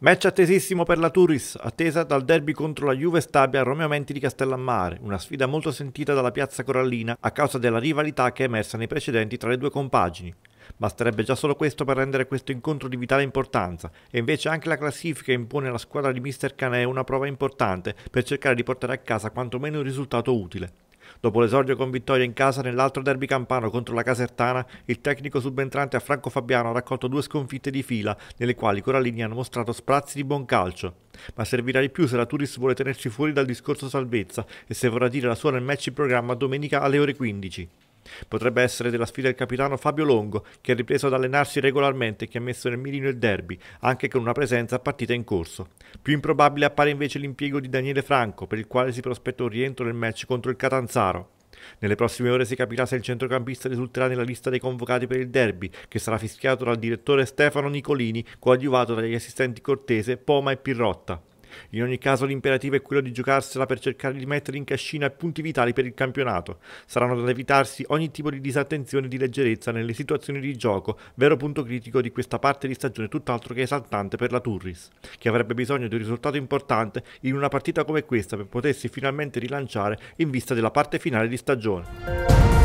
Match attesissimo per la Turis, attesa dal derby contro la Juve Stabia Romeo Menti di Castellammare, una sfida molto sentita dalla piazza Corallina a causa della rivalità che è emersa nei precedenti tra le due compagini. Basterebbe già solo questo per rendere questo incontro di vitale importanza e invece anche la classifica impone alla squadra di Mr. Canè una prova importante per cercare di portare a casa quantomeno un risultato utile. Dopo l'esordio con vittoria in casa nell'altro derby campano contro la Casertana, il tecnico subentrante a Franco Fabiano ha raccolto due sconfitte di fila, nelle quali i corallini hanno mostrato sprazzi di buon calcio. Ma servirà di più se la Turis vuole tenerci fuori dal discorso salvezza e se vorrà dire la sua nel match in programma domenica alle ore 15. Potrebbe essere della sfida del capitano Fabio Longo, che ha ripreso ad allenarsi regolarmente e che ha messo nel mirino il derby, anche con una presenza a partita in corso. Più improbabile appare invece l'impiego di Daniele Franco, per il quale si prospetta un rientro nel match contro il Catanzaro. Nelle prossime ore si capirà se il centrocampista risulterà nella lista dei convocati per il derby, che sarà fischiato dal direttore Stefano Nicolini, coadiuvato dagli assistenti Cortese, Poma e Pirrotta. In ogni caso l'imperativo è quello di giocarsela per cercare di mettere in cascina punti vitali per il campionato. Saranno da evitarsi ogni tipo di disattenzione e di leggerezza nelle situazioni di gioco, vero punto critico di questa parte di stagione tutt'altro che esaltante per la Turris, che avrebbe bisogno di un risultato importante in una partita come questa per potersi finalmente rilanciare in vista della parte finale di stagione.